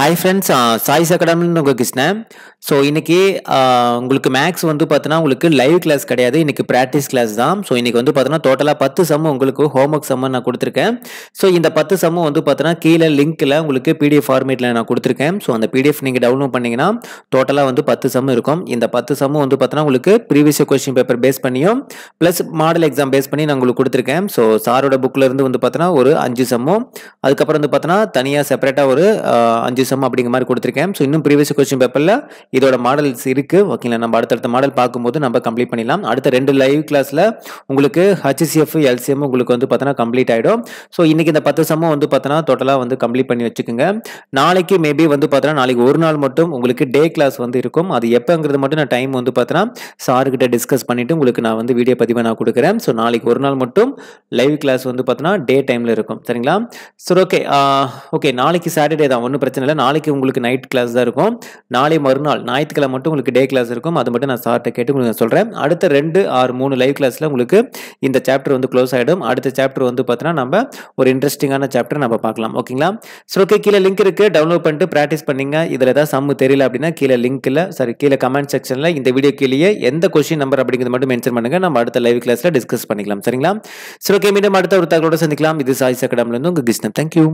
hi friends choice அகாடமின்னு உங்கள் Krishnan so இன்றைக்கி உங்களுக்கு மேக்ஸ் வந்து பார்த்தோன்னா உங்களுக்கு லைவ் கிளாஸ் கிடையாது இன்றைக்கி ப்ராக்டிஸ் கிளாஸ் தான் ஸோ இன்றைக்கி வந்து பார்த்தோன்னா டோட்டலாக பத்து சம்மு உங்களுக்கு ஹோம் ஒர்க் சம்மு நான் கொடுத்துருக்கேன் ஸோ இந்த பத்து சம்மு வந்து பார்த்தோன்னா கீழே லிங்க்கில் உங்களுக்கு பிடிஎஃப் ஃபார்மேட்டில் நான் கொடுத்துருக்கேன் ஸோ அந்த பிடிஎஃப் நீங்கள் டவுன்லோட் பண்ணிங்கன்னா டோட்டலாக வந்து பத்து சம்மு இருக்கும் இந்த பத்து சம்மு வந்து பார்த்தோன்னா உங்களுக்கு ப்ரீவியஸ் கொஸ்டின் பேப்பர் பேஸ் பண்ணியும் ப்ளஸ் மாடல் எக்ஸாம் பேஸ் பண்ணி நான் உங்களுக்கு கொடுத்துருக்கேன் ஸோ சாரோட புக்கில் இருந்து வந்து பார்த்தோன்னா ஒரு அஞ்சு சம்மும் அதுக்கப்புறம் வந்து பார்த்தோன்னா தனியாக செப்பரேட்டாக ஒரு அஞ்சு சம் அப்படிங்கிற மாதிரி கொடுத்துருக்கேன் ஸோ இன்னும் ப்ரீவியஸ் கொஸ்டின் பேப்பரில் இதோட மாடல்ஸ் இருக்குது ஓகேங்களா நம்ம அடுத்தடுத்த மாடல் பார்க்கும்போது நம்ம கம்ப்ளீட் பண்ணிடலாம் அடுத்த ரெண்டு லைவ் கிளாஸில் உங்களுக்கு ஹச்சிசிஎஃப் எல்சிஎம் உங்களுக்கு வந்து பார்த்தினா கம்ப்ளீட் ஆகிடும் ஸோ இன்றைக்கி இந்த பத்து சம்மும் வந்து பார்த்தோன்னா டோட்டலாக வந்து கம்ப்ளீட் பண்ணி வச்சுக்கோங்க நாளைக்கு மேபி வந்து பார்த்தோன்னா நாளைக்கு ஒரு நாள் மட்டும் உங்களுக்கு டே கிளாஸ் வந்து இருக்கும் அது எப்போங்கிறது மட்டும் நான் டைம் வந்து பார்த்தோன்னா சாருக்கிட்ட டிஸ்கஸ் பண்ணிவிட்டு உங்களுக்கு நான் வந்து வீடியோ பதிவை நான் கொடுக்குறேன் ஸோ நாளைக்கு ஒரு நாள் மட்டும் லைவ் கிளாஸ் வந்து பார்த்தோன்னா டே டைமில் இருக்கும் சரிங்களா சரி ஓகே ஓகே நாளைக்கு சாட்டர்டே தான் ஒன்றும் பிரச்சனை இல்லை நாளைக்கு உங்களுக்கு நைட் கிளாஸ் தான் இருக்கும் நாளை மறுநாள் ஞாயிற்றுக்கிழமை மட்டும் உங்களுக்கு டே கிளாஸ் இருக்கும் அது மட்டும் நான் சார்ட்டை கேட்டு உங்களுக்கு நான் சொல்கிறேன் அடுத்த ரெண்டு ஆறு மூணு லைவ் கிளாஸில் உங்களுக்கு இந்த சாப்டர் வந்து க்ளோஸ் ஆகிடும் அடுத்த சாப்டர் வந்து பார்த்தீங்கன்னா நம்ம ஒரு இன்ட்ரெஸ்டிங்கான சாப்டர் நம்ம பார்க்கலாம் ஓகேங்களா ஸோ ஓகே கீழே லிங்க் இருக்குது டவுன்லோட் பண்ணிட்டு ப்ராக்டிஸ் பண்ணிங்க இதில் ஏதாவது சம்மு தெரியல அப்படின்னா கீழே லிங்க்கில் சாரி கீழே கமெண்ட் செக்ஷனில் இந்த வீடியோ கீழே எந்த கொஸ்டின் நம்பர் அப்படிங்கிறது மட்டும் மென்ஷன் பண்ணுங்கள் நம்ம அடுத்த லைவ் கிளாஸில் டிஸ்கஸ் பண்ணிக்கலாம் சரிங்களா சரி ஓகே மீண்டும் அடுத்த ஒரு தகவலோடு சந்திக்கலாம் இது சாய் சக்கடாமில் உங்கள் கிருஷ்ணன் தேங்க்யூ